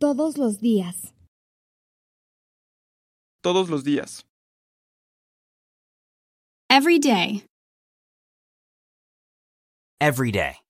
Todos los días. Todos los días. Every day. Every day.